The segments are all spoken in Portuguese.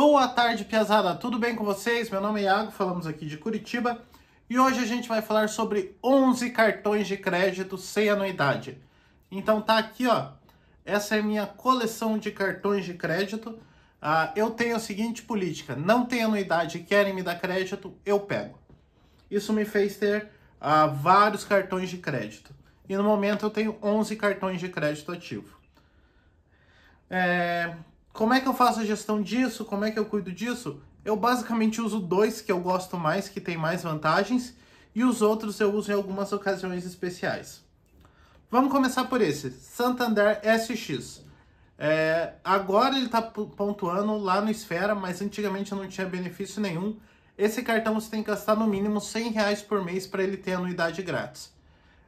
Boa tarde, Piazada! Tudo bem com vocês? Meu nome é Iago, falamos aqui de Curitiba e hoje a gente vai falar sobre 11 cartões de crédito sem anuidade. Então tá aqui, ó. Essa é minha coleção de cartões de crédito. Ah, eu tenho a seguinte política: não tem anuidade, querem me dar crédito, eu pego. Isso me fez ter ah, vários cartões de crédito. E no momento eu tenho 11 cartões de crédito ativo. É, como é que eu faço a gestão disso? Como é que eu cuido disso? Eu basicamente uso dois que eu gosto mais, que tem mais vantagens, e os outros eu uso em algumas ocasiões especiais. Vamos começar por esse, Santander SX. É, agora ele está pontuando lá no Esfera, mas antigamente não tinha benefício nenhum. Esse cartão você tem que gastar no mínimo 100 reais por mês para ele ter anuidade grátis.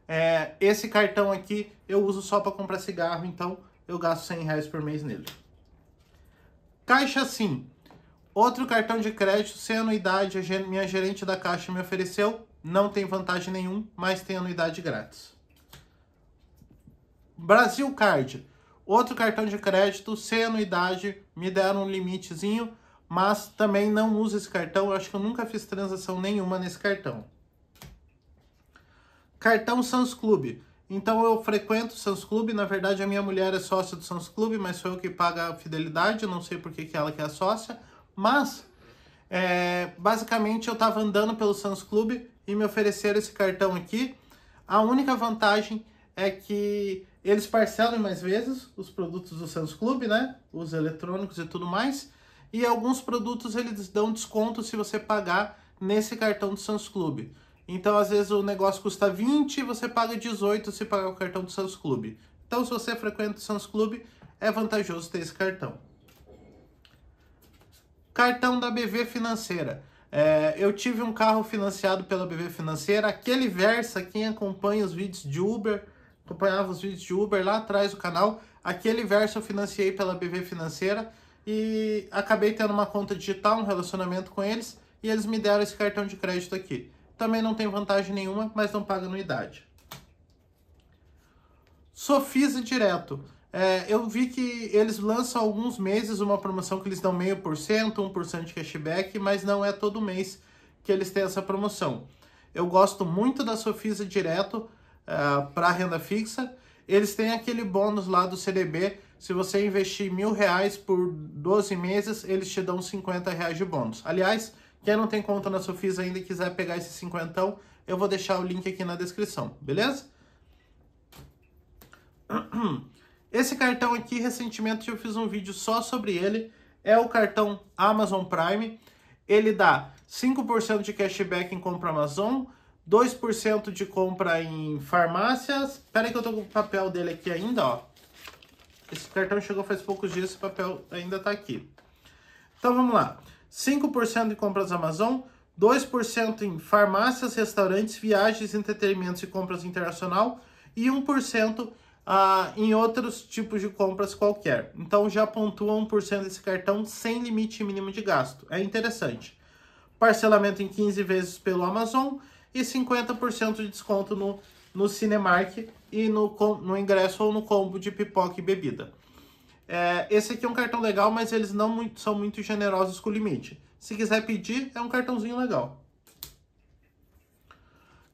É, esse cartão aqui eu uso só para comprar cigarro, então eu gasto 100 reais por mês nele. Caixa Sim. Outro cartão de crédito sem anuidade, a minha gerente da Caixa me ofereceu. Não tem vantagem nenhum, mas tem anuidade grátis. Brasil Card. Outro cartão de crédito sem anuidade, me deram um limitezinho, mas também não uso esse cartão. Eu acho que eu nunca fiz transação nenhuma nesse cartão. Cartão Sans Clube. Então eu frequento o Sans Clube, na verdade a minha mulher é sócia do Sans Clube, mas sou eu que paga a fidelidade, não sei por que, que ela que é sócia, mas é, basicamente eu estava andando pelo Sans Clube e me ofereceram esse cartão aqui. A única vantagem é que eles parcelam mais vezes os produtos do Sans Clube, né? Os eletrônicos e tudo mais. E alguns produtos eles dão desconto se você pagar nesse cartão do Sans Clube. Então, às vezes, o negócio custa 20 e você paga 18 se pagar o cartão do Santos Clube. Então, se você frequenta o Santos Clube, é vantajoso ter esse cartão. Cartão da BV Financeira. É, eu tive um carro financiado pela BV Financeira. Aquele Versa, quem acompanha os vídeos de Uber, acompanhava os vídeos de Uber lá atrás do canal, aquele Versa eu financiei pela BV Financeira e acabei tendo uma conta digital, um relacionamento com eles, e eles me deram esse cartão de crédito aqui. Também não tem vantagem nenhuma, mas não paga anuidade. Sofisa direto. É, eu vi que eles lançam alguns meses uma promoção que eles dão meio por cento, 1% de cashback, mas não é todo mês que eles têm essa promoção. Eu gosto muito da Sofisa direto é, para renda fixa. Eles têm aquele bônus lá do CDB. Se você investir mil reais por 12 meses, eles te dão 50 reais de bônus. Aliás, quem não tem conta na Sofis ainda e quiser pegar esse cinquentão, eu vou deixar o link aqui na descrição, beleza? Esse cartão aqui, recentemente eu fiz um vídeo só sobre ele, é o cartão Amazon Prime. Ele dá 5% de cashback em compra Amazon, 2% de compra em farmácias. Espera aí que eu tô com o papel dele aqui ainda, ó. Esse cartão chegou faz poucos dias, esse papel ainda tá aqui. Então vamos lá. 5% em compras Amazon, 2% em farmácias, restaurantes, viagens, entretenimentos e compras internacional e 1% ah, em outros tipos de compras qualquer. Então já pontua 1% desse cartão sem limite mínimo de gasto. É interessante. Parcelamento em 15 vezes pelo Amazon e 50% de desconto no, no Cinemark e no, no ingresso ou no combo de pipoca e bebida. É, esse aqui é um cartão legal, mas eles não muito, são muito generosos com o limite. Se quiser pedir, é um cartãozinho legal.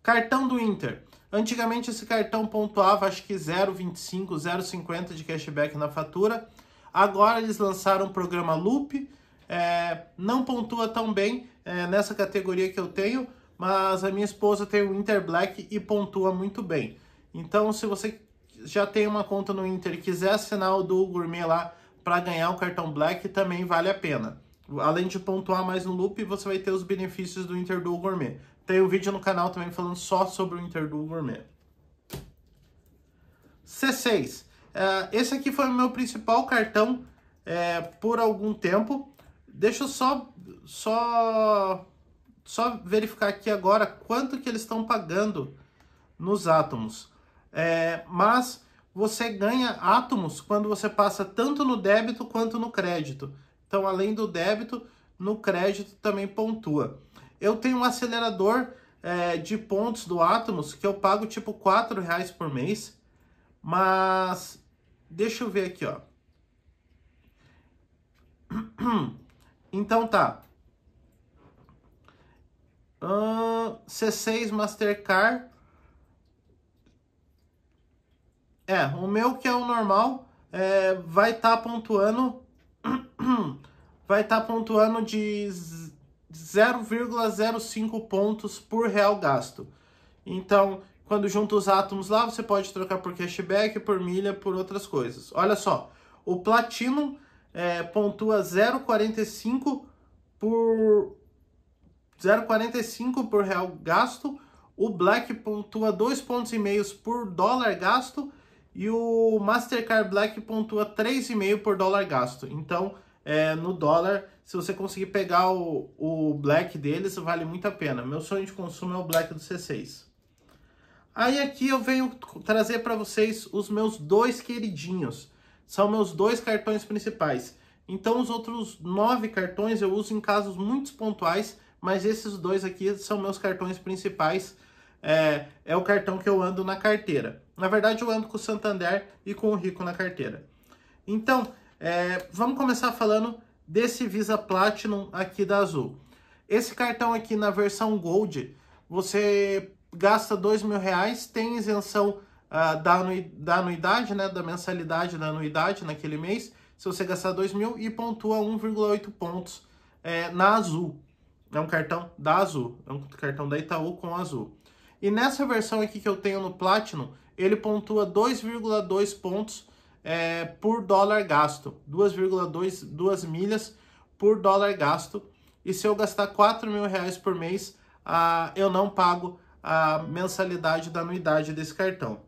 Cartão do Inter. Antigamente esse cartão pontuava acho que 0,25, 0,50 de cashback na fatura. Agora eles lançaram o programa Loop. É, não pontua tão bem é, nessa categoria que eu tenho, mas a minha esposa tem o Inter Black e pontua muito bem. Então, se você já tem uma conta no Inter e quiser assinar o do Gourmet lá para ganhar o cartão Black, também vale a pena. Além de pontuar mais no loop, você vai ter os benefícios do Inter do Gourmet. Tem um vídeo no canal também falando só sobre o Inter do Gourmet. C6. Eh, esse aqui foi o meu principal cartão é, por algum tempo. Deixa eu só, só, só verificar aqui agora quanto que eles estão pagando nos átomos. É, mas você ganha átomos quando você passa tanto no débito quanto no crédito. Então, além do débito, no crédito também pontua. Eu tenho um acelerador é, de pontos do Atomos que eu pago tipo quatro reais por mês, mas deixa eu ver aqui, ó. Então tá. Uh, C6 Mastercard É, o meu que é o normal é, vai estar tá pontuando vai estar tá pontuando de 0,05 pontos por real gasto. Então, quando junta os átomos lá, você pode trocar por cashback, por milha, por outras coisas. Olha só, o platino é, pontua 0,45 por 0,45 por real gasto, o Black pontua 2,5 pontos por dólar gasto e o Mastercard Black pontua 3,5 por dólar gasto. Então, é, no dólar, se você conseguir pegar o, o Black deles, vale muito a pena. Meu sonho de consumo é o Black do C6. Aí aqui eu venho trazer para vocês os meus dois queridinhos. São meus dois cartões principais. Então os outros nove cartões eu uso em casos muito pontuais, mas esses dois aqui são meus cartões principais. É, é o cartão que eu ando na carteira. Na verdade, eu ando com o Santander e com o Rico na carteira. Então, é, vamos começar falando desse Visa Platinum aqui da Azul. Esse cartão aqui na versão Gold, você gasta dois mil reais, tem isenção uh, da, da anuidade, né, da mensalidade da anuidade naquele mês, se você gastar dois mil e pontua 1,8 pontos é, na Azul. É um cartão da Azul, é um cartão da Itaú com Azul. E nessa versão aqui que eu tenho no Platinum, ele pontua 2,2 pontos é, por dólar gasto, 2,2 duas milhas por dólar gasto. E se eu gastar 4 mil reais por mês, ah, eu não pago a mensalidade da anuidade desse cartão.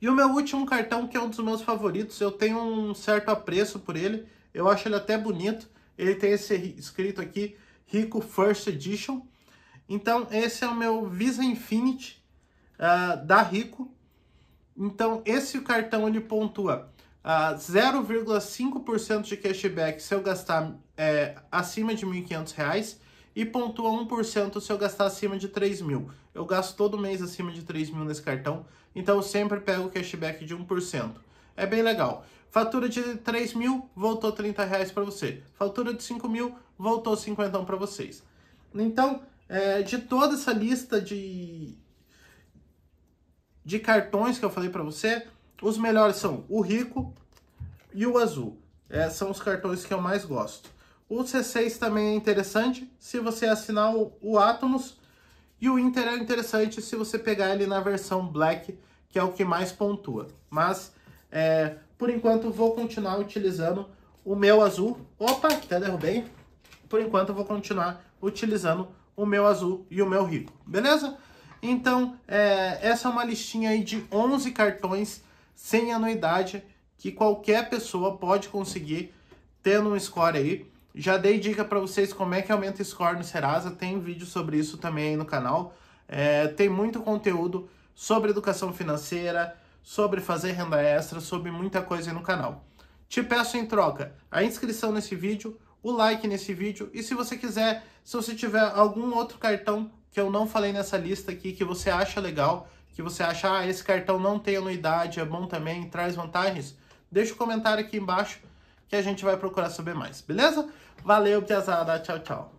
E o meu último cartão, que é um dos meus favoritos, eu tenho um certo apreço por ele, eu acho ele até bonito. Ele tem esse escrito aqui, Rico First Edition. Então, esse é o meu Visa Infinity, uh, ah, da Rico. Então, esse cartão ele pontua uh, ah, 0,5% de cashback se eu gastar é, acima de R$ 1.500 e pontua 1% se eu gastar acima de R$ 3.000. Eu gasto todo mês acima de R$ 3.000 nesse cartão, então eu sempre pego cashback de 1%. É bem legal. Fatura de R$ 3.000, voltou R$ 30,00 para você. Fatura de R$ 5.000, voltou R$ 50 para vocês. Então, é, de toda essa lista de de cartões que eu falei para você, os melhores são o Rico e o Azul. É, são os cartões que eu mais gosto. O C6 também é interessante se você assinar o, o Atomos. E o Inter é interessante se você pegar ele na versão Black, que é o que mais pontua. Mas, é, por enquanto, vou continuar utilizando o meu azul. Opa, até derrubei. Por enquanto, vou continuar utilizando o meu azul e o meu rico, beleza? Então, é, essa é uma listinha aí de 11 cartões sem anuidade que qualquer pessoa pode conseguir tendo um score aí. Já dei dica para vocês como é que aumenta o score no Serasa, tem vídeo sobre isso também aí no canal. É, tem muito conteúdo sobre educação financeira, sobre fazer renda extra, sobre muita coisa aí no canal. Te peço em troca a inscrição nesse vídeo, o like nesse vídeo. E se você quiser, se você tiver algum outro cartão que eu não falei nessa lista aqui, que você acha legal, que você acha, ah, esse cartão não tem anuidade, é bom também, traz vantagens, deixa o um comentário aqui embaixo que a gente vai procurar saber mais, beleza? Valeu, piazada, tchau, tchau.